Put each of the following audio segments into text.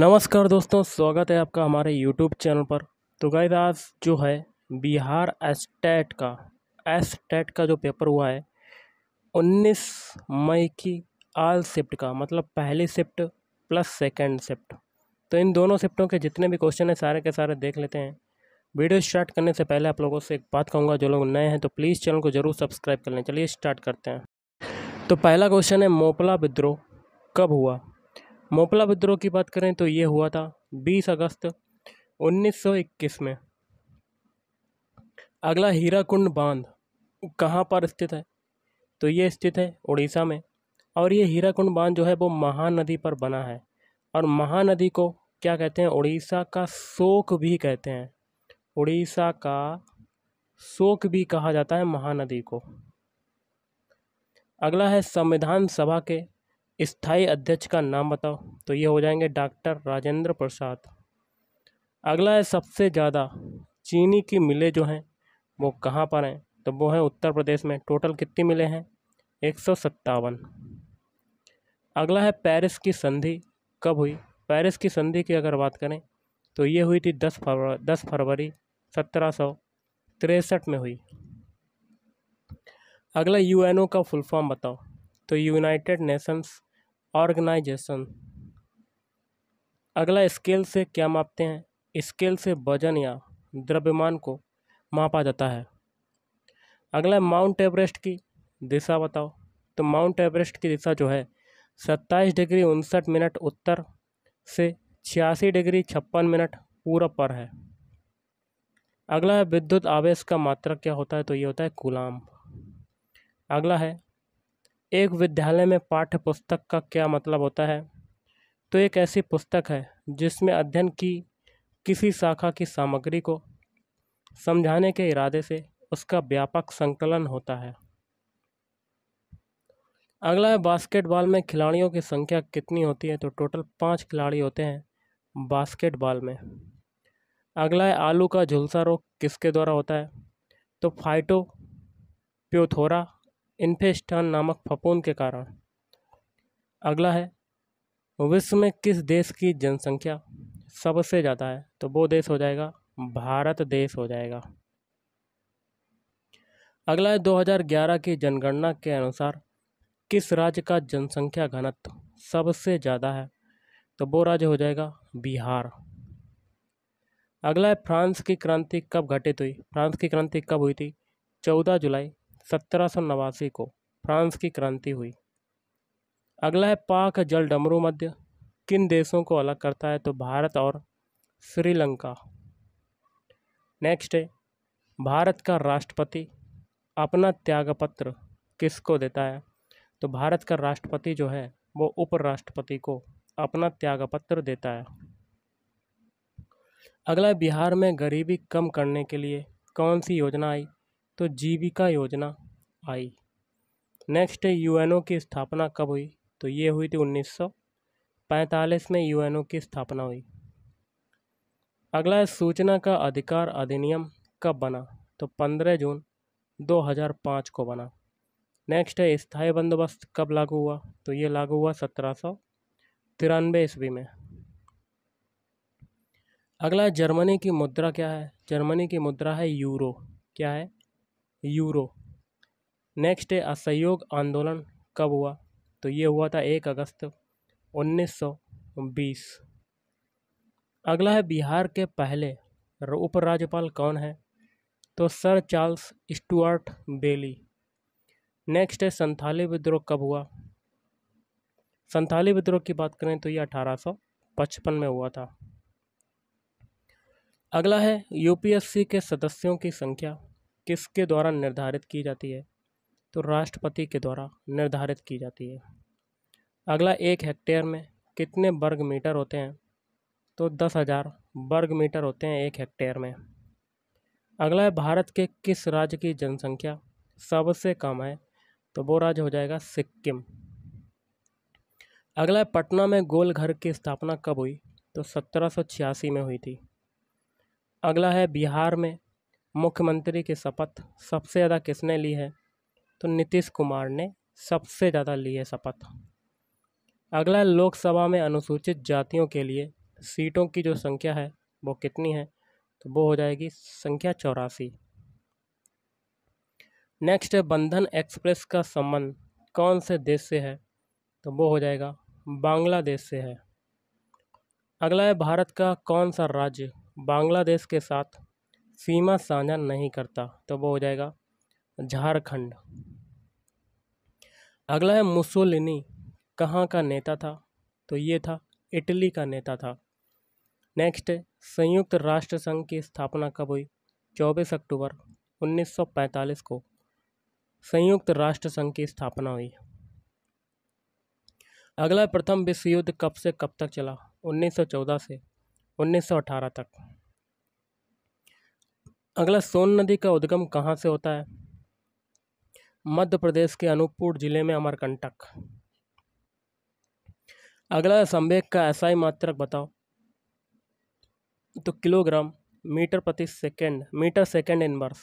नमस्कार दोस्तों स्वागत है आपका हमारे यूट्यूब चैनल पर तो गाइज आज जो है बिहार एस्टेट का एस्टेट का जो पेपर हुआ है 19 मई की आल शिफ्ट का मतलब पहली शिफ्ट प्लस सेकंड शिफ्ट तो इन दोनों शिफ्टों के जितने भी क्वेश्चन हैं सारे के सारे देख लेते हैं वीडियो स्टार्ट करने से पहले आप लोगों से एक बात कहूँगा जो लोग नए हैं तो प्लीज़ चैनल को ज़रूर सब्सक्राइब कर लें चलिए स्टार्ट करते हैं तो पहला क्वेश्चन है मोपला विद्रोह कब हुआ मोपला विद्रोह की बात करें तो ये हुआ था 20 अगस्त 1921 में अगला हीराकुंड बांध कहाँ पर स्थित है तो ये स्थित है उड़ीसा में और ये हीराकुंड बांध जो है वो महानदी पर बना है और महानदी को क्या कहते हैं उड़ीसा का शोक भी कहते हैं उड़ीसा का शोक भी कहा जाता है महानदी को अगला है संविधान सभा के स्थाई अध्यक्ष का नाम बताओ तो ये हो जाएंगे डॉक्टर राजेंद्र प्रसाद अगला है सबसे ज़्यादा चीनी की मिलें जो हैं वो कहाँ पर हैं तो वो है उत्तर प्रदेश में टोटल कितनी मिले हैं एक सौ सत्तावन अगला है पेरिस की संधि कब हुई पेरिस की संधि की अगर बात करें तो ये हुई थी दस फरवरी दस फरवरी सत्रह सौ तिरसठ में हुई अगला यूएनओ का फुल फॉर्म बताओ तो यूनाइटेड नेशंस ऑर्गेनाइजेशन अगला स्केल से क्या मापते हैं स्केल से वजन या द्रव्यमान को मापा जाता है अगला माउंट एवरेस्ट की दिशा बताओ तो माउंट एवरेस्ट की दिशा जो है सत्ताईस डिग्री उनसठ मिनट उत्तर से छियासी डिग्री छप्पन मिनट पूरब पर है अगला है विद्युत आवेश का मात्रक क्या होता है तो ये होता है गुलाम अगला है एक विद्यालय में पाठ्य पुस्तक का क्या मतलब होता है तो एक ऐसी पुस्तक है जिसमें अध्ययन की किसी शाखा की सामग्री को समझाने के इरादे से उसका व्यापक संकलन होता है अगला है बास्केटबॉल में खिलाड़ियों की संख्या कितनी होती है तो टोटल पाँच खिलाड़ी होते हैं बास्केटबॉल में अगला है आलू का झुलसा रोग किसके द्वारा होता है तो फाइटो प्योथोरा इन्फेस्टान नामक फपोन के कारण अगला है विश्व में किस देश की जनसंख्या सबसे ज़्यादा है तो वो देश हो जाएगा भारत देश हो जाएगा अगला है 2011 की जनगणना के अनुसार किस राज्य का जनसंख्या घनत्व सबसे ज़्यादा है तो वो राज्य हो जाएगा बिहार अगला है फ्रांस की क्रांति कब घटित हुई फ्रांस की क्रांति कब हुई थी चौदह जुलाई सत्रह को फ्रांस की क्रांति हुई अगला है पाक जल डमरू मध्य किन देशों को अलग करता है तो भारत और श्रीलंका नेक्स्ट है भारत का राष्ट्रपति अपना त्यागपत्र किसको देता है तो भारत का राष्ट्रपति जो है वो उपराष्ट्रपति को अपना त्यागपत्र देता है अगला बिहार में गरीबी कम करने के लिए कौन सी योजना आई तो जीविका योजना आई नेक्स्ट है यूएनओ की स्थापना कब हुई तो ये हुई थी 1945 में यूएनओ की स्थापना हुई अगला है सूचना का अधिकार अधिनियम कब बना तो 15 जून 2005 को बना नेक्स्ट है स्थायी बंदोबस्त कब लागू हुआ तो ये लागू हुआ सत्रह सौ तिरानवे ईस्वी में अगला जर्मनी की मुद्रा क्या है जर्मनी की मुद्रा है यूरो क्या है यूरो नेक्स्ट है असहयोग आंदोलन कब हुआ तो ये हुआ था एक अगस्त 1920 अगला है बिहार के पहले उपराज्यपाल कौन है तो sir Charles Stuart Bayley next है संथाली विद्रोह कब हुआ संथाली विद्रोह की बात करें तो ये 1855 में हुआ था अगला है यूपीएससी के सदस्यों की संख्या किसके द्वारा निर्धारित की जाती है तो राष्ट्रपति के द्वारा निर्धारित की जाती है अगला एक हेक्टेयर में कितने वर्ग मीटर होते हैं तो दस हज़ार वर्ग मीटर होते हैं एक हेक्टेयर में अगला है भारत के किस राज्य की जनसंख्या सबसे कम है तो वो राज्य हो जाएगा सिक्किम अगला है पटना में गोल घर की स्थापना कब हुई तो सत्रह में हुई थी अगला है बिहार में मुख्यमंत्री की शपथ सबसे ज़्यादा किसने ली है तो नीतीश कुमार ने सबसे ज़्यादा ली है शपथ अगला लोकसभा में अनुसूचित जातियों के लिए सीटों की जो संख्या है वो कितनी है तो वो हो जाएगी संख्या चौरासी नेक्स्ट है बंधन एक्सप्रेस का संबंध कौन से देश से है तो वो हो जाएगा बांग्लादेश से है अगला है भारत का कौन सा राज्य बांग्लादेश के साथ सीमा साझा नहीं करता तो वो हो जाएगा झारखंड अगला है मुसोलिनी कहाँ का नेता था तो ये था इटली का नेता था नेक्स्ट संयुक्त राष्ट्र संघ की स्थापना कब हुई 24 अक्टूबर 1945 को संयुक्त राष्ट्र संघ की स्थापना हुई अगला प्रथम विश्व युद्ध कब से कब तक चला 1914 से 1918 तक अगला सोन नदी का उद्गम कहाँ से होता है मध्य प्रदेश के अनूपपुर जिले में अमरकंटक अगला संवेग का ही मात्रक बताओ तो किलोग्राम मीटर प्रति सेकेंड मीटर सेकेंड इनवर्स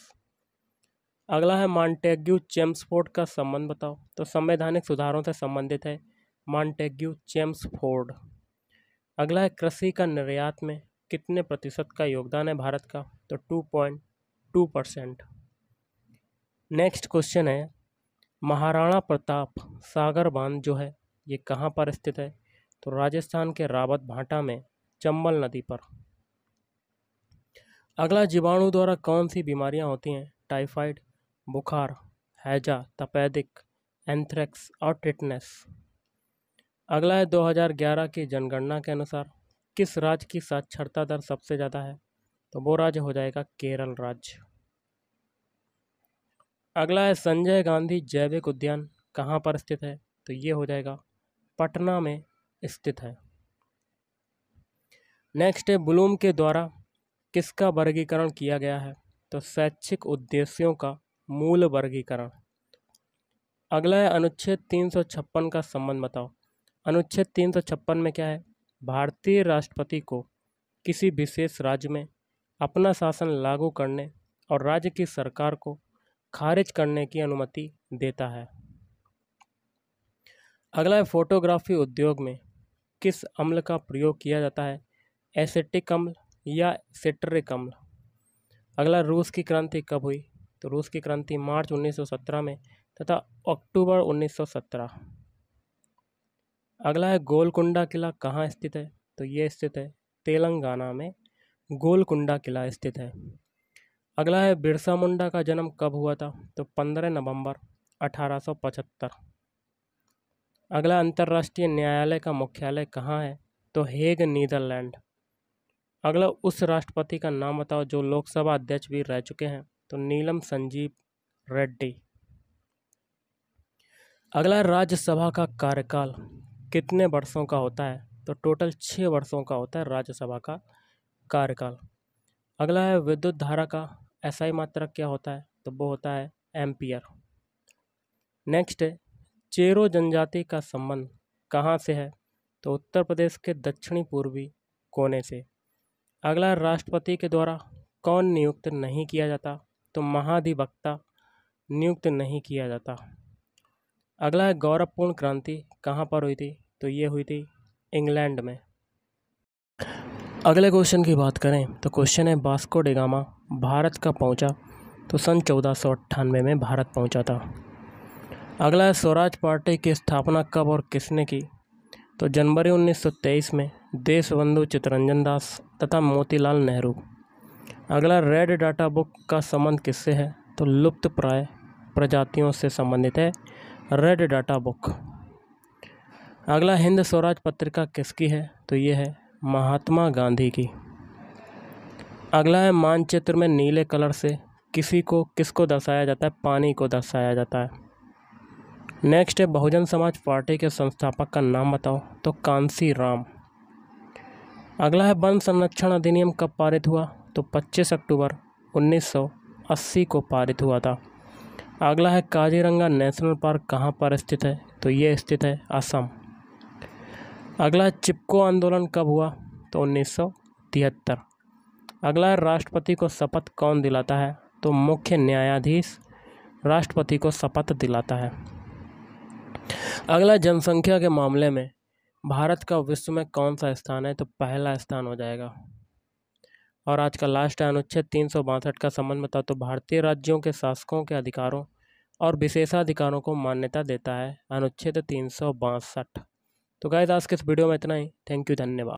अगला है मॉन्टेग्यू चेम्सफोर्ड का संबंध बताओ तो संवैधानिक सुधारों से संबंधित है मॉन्टेग्यू चेम्सफोर्ड अगला है कृषि का निर्यात में कितने प्रतिशत का योगदान है भारत का तो two point two percent next question है महाराणा प्रताप सागर बांध जो है ये कहाँ पर स्थित है तो राजस्थान के रावत भाटा में चंबल नदी पर अगला जीवाणु द्वारा कौन सी बीमारियाँ होती हैं टाइफाइड बुखार हैजा तपैदिक एंथ्रेक्स और टिटनेस अगला है 2011 की जनगणना के अनुसार किस राज्य की साक्षरता दर सबसे ज़्यादा है तो वो राज्य हो जाएगा केरल राज्य अगला है संजय गांधी जैविक उद्यान कहाँ पर स्थित है तो ये हो जाएगा पटना में स्थित है नेक्स्ट है ब्लूम के द्वारा किसका वर्गीकरण किया गया है तो शैक्षिक उद्देश्यों का मूल वर्गीकरण अगला है अनुच्छेद तीन सौ छप्पन का संबंध बताओ अनुच्छेद तीन सौ छप्पन में क्या है भारतीय राष्ट्रपति को किसी विशेष राज्य में अपना शासन लागू करने और राज्य की सरकार को खारिज करने की अनुमति देता है अगला है फोटोग्राफी उद्योग में किस अम्ल का प्रयोग किया जाता है एसेटिक अम्ल या सेटरिक अम्ल अगला रूस की क्रांति कब हुई तो रूस की क्रांति मार्च 1917 में तथा अक्टूबर 1917 अगला है गोलकुंडा किला कहाँ स्थित है तो ये स्थित है तेलंगाना में गोलकुंडा किला स्थित है अगला है बिरसा मुंडा का जन्म कब हुआ था तो 15 नवंबर 1875 अगला अंतर्राष्ट्रीय न्यायालय का मुख्यालय कहाँ है तो हेग नीदरलैंड अगला उस राष्ट्रपति का नाम बताओ जो लोकसभा अध्यक्ष भी रह चुके हैं तो नीलम संजीव रेड्डी अगला राज्यसभा का कार्यकाल कितने वर्षों का होता है तो टोटल छः वर्षों का होता है राज्यसभा का कार्यकाल अगला है विद्युत धारा का ही मात्रक क्या होता है तो वो होता है एम्पियर नेक्स्ट है चेरो जनजाति का संबंध कहाँ से है तो उत्तर प्रदेश के दक्षिणी पूर्वी कोने से अगला राष्ट्रपति के द्वारा कौन नियुक्त नहीं किया जाता तो महाधिवक्ता नियुक्त नहीं किया जाता अगला है गौरवपूर्ण क्रांति कहाँ पर हुई थी तो ये हुई थी इंग्लैंड में अगले क्वेश्चन की बात करें तो क्वेश्चन है बास्को डेगामा भारत का पहुंचा तो सन चौदह में भारत पहुंचा था अगला है स्वराज पार्टी की स्थापना कब और किसने की तो जनवरी 1923 में देशबंधु चितरंजन दास तथा मोतीलाल नेहरू अगला रेड डाटा बुक का संबंध किससे है तो लुप्त प्राय प्रजातियों से संबंधित है रेड डाटा बुक अगला हिंद स्वराज पत्रिका किसकी है तो ये है महात्मा गांधी की अगला है मानचित्र में नीले कलर से किसी को किसको दर्शाया जाता है पानी को दर्शाया जाता है नेक्स्ट है बहुजन समाज पार्टी के संस्थापक का नाम बताओ तो कांसी राम अगला है वन संरक्षण अधिनियम कब पारित हुआ तो 25 अक्टूबर 1980 को पारित हुआ था अगला है काजीरंगा नेशनल पार्क कहाँ पर स्थित है तो ये स्थित है असम अगला चिपको आंदोलन कब हुआ तो उन्नीस अगला राष्ट्रपति को शपथ कौन दिलाता है तो मुख्य न्यायाधीश राष्ट्रपति को शपथ दिलाता है अगला जनसंख्या के मामले में भारत का विश्व में कौन सा स्थान है तो पहला स्थान हो जाएगा और आज का लास्ट है अनुच्छेद तीन सौ बासठ का संबंध बताओ तो भारतीय राज्यों के शासकों के अधिकारों और विशेषाधिकारों को मान्यता देता है अनुच्छेद तीन सौ बासठ तो गाय आज के इस वीडियो में इतना ही थैंक यू धन्यवाद